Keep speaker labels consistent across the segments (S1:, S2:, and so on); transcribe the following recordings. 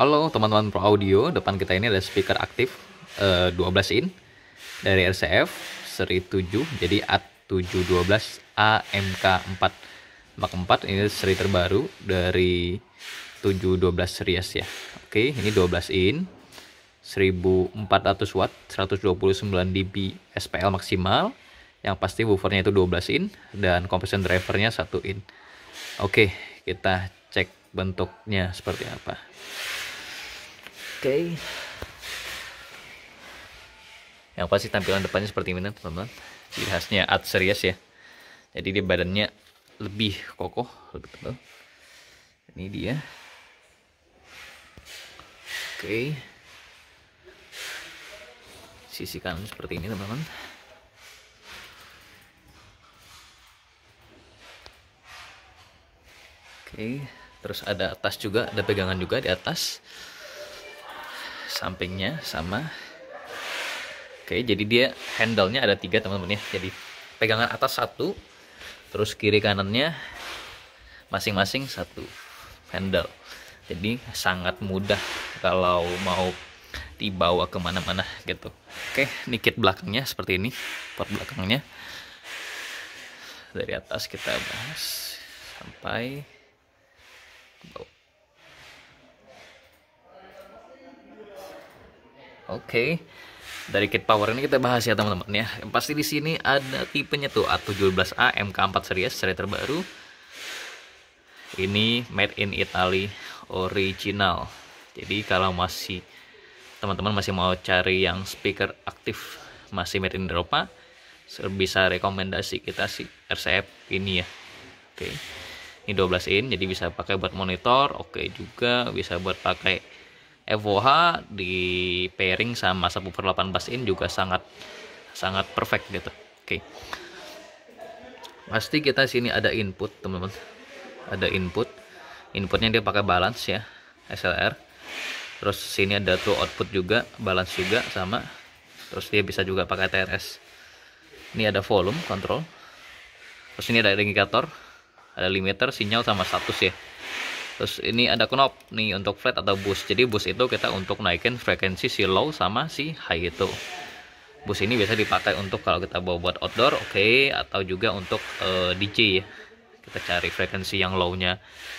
S1: Halo teman-teman Pro Audio, depan kita ini ada speaker aktif uh, eh, 12 in dari RCF seri 7 jadi A712 AMK4 Mark 4 ini seri terbaru dari 712 series ya. Oke, ini 12 in 1400 watt 129 dB SPL maksimal yang pasti woofernya itu 12 in dan compression drivernya 1 in. Oke, kita cek bentuknya seperti apa okay. yang pasti tampilan depannya seperti ini teman-teman ciri khasnya ad series ya jadi dia badannya lebih kokoh lebih tebal ini dia oke okay. sisi kanan seperti ini teman-teman oke okay. terus ada atas juga ada pegangan juga di atas sampingnya sama oke jadi dia handle-nya ada tiga teman-teman ya jadi pegangan atas satu terus kiri kanannya masing-masing satu handle jadi sangat mudah kalau mau dibawa kemana-mana gitu oke ini belakangnya seperti ini port belakangnya dari atas kita bahas sampai ke bawah Oke. Dari kit power ini kita bahas ya teman-teman ya. Yang pasti di sini ada tipenya tuh A17A MK4 series seri terbaru. Ini made in Italy original. Jadi kalau masih teman-teman masih mau cari yang speaker aktif masih made in Eropa, bisa rekomendasi kita sih RCF ini ya. Oke. Ini 12 in jadi bisa pakai buat monitor, oke juga bisa buat pakai Evoha di pairing sama subwoofer 18 in juga sangat sangat perfect gitu. Oke. Okay. Pasti kita sini ada input, teman-teman. Ada input. Inputnya dia pakai balance ya, SLR. Terus sini ada true output juga, balance juga sama. Terus dia bisa juga pakai TRS. Ini ada volume control. Terus ini ada indikator, ada limiter, sinyal sama status ya. Terus ini ada knob nih untuk flat atau boost. Jadi boost itu kita untuk naikin frekuensi si low sama si high itu. Boost ini biasa dipakai untuk kalau kita bawa buat outdoor, oke, okay, atau juga untuk uh, eh, DJ ya. Kita cari frekuensi yang low-nya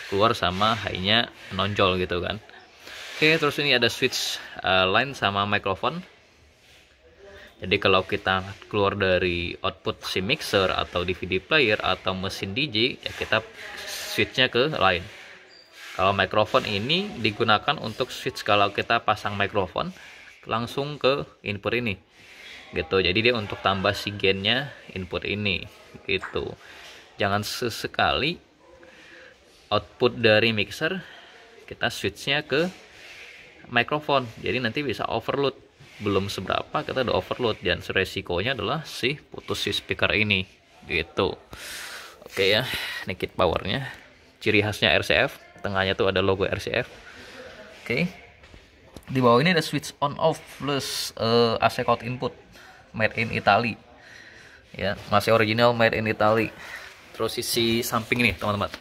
S1: keluar sama high-nya nonjol gitu kan. Oke, okay, terus ini ada switch uh, line sama microphone. Jadi kalau kita keluar dari output si mixer atau DVD player atau mesin DJ, ya kita switch-nya ke line. Kalau eh, microphone ini digunakan untuk switch kalau kita pasang microphone langsung ke input ini. Gitu. Jadi dia untuk tambah si gainnya input ini gitu. Jangan sesekali output dari mixer kita switchnya ke microphone. Jadi nanti bisa overload. Belum seberapa kita udah overload dan resikonya adalah si putus si speaker ini gitu. Oke ya, nikit powernya ciri khasnya RCF tengahnya tuh ada logo RCF oke okay. di bawah ini ada switch on off plus uh, eh, AC out input made in Italy ya masih original made in Italy terus sisi samping ini, teman-teman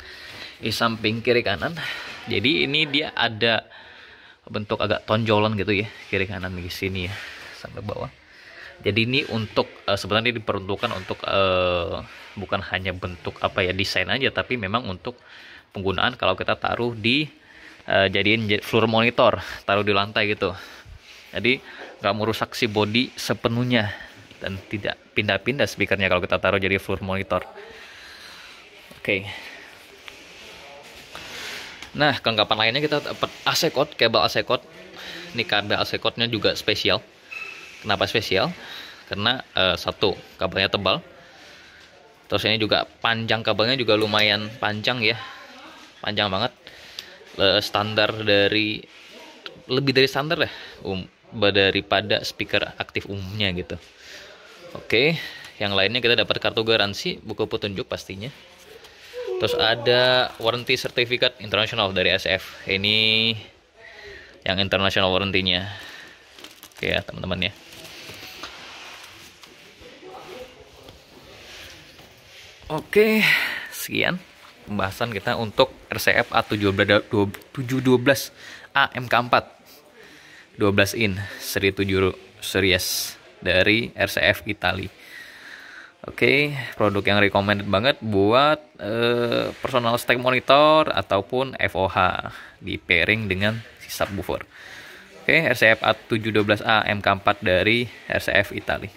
S1: di samping kiri kanan jadi ini dia ada bentuk agak tonjolan gitu ya kiri kanan di sini ya sampai bawah jadi ini untuk uh, sebenarnya diperuntukkan untuk uh, bukan hanya bentuk apa ya desain aja tapi memang untuk penggunaan kalau kita taruh di uh, jadiin floor monitor taruh di lantai gitu jadi nggak merusak si body sepenuhnya dan tidak pindah-pindah speakernya kalau kita taruh jadi floor monitor oke okay. nah kelengkapan lainnya kita dapat AC code kabel AC code ini kabel AC code-nya juga spesial kenapa spesial karena uh, satu kabelnya tebal terus ini juga panjang kabelnya juga lumayan panjang ya panjang banget uh, standar dari lebih dari standar ya um, daripada speaker aktif umumnya gitu oke okay. yang lainnya kita dapat kartu garansi buku petunjuk pastinya terus ada warranty sertifikat internasional dari SF ini yang internasional warrantinya oke okay, ya teman-teman ya Oke, sekian pembahasan kita untuk RCF A712 AMK4 12 in seri 7 series dari RCF Itali. Oke, produk yang recommended banget buat uh, personal stack monitor ataupun FOH di pairing dengan si subwoofer. Oke, RCF A712A MK4 dari RCF Italia.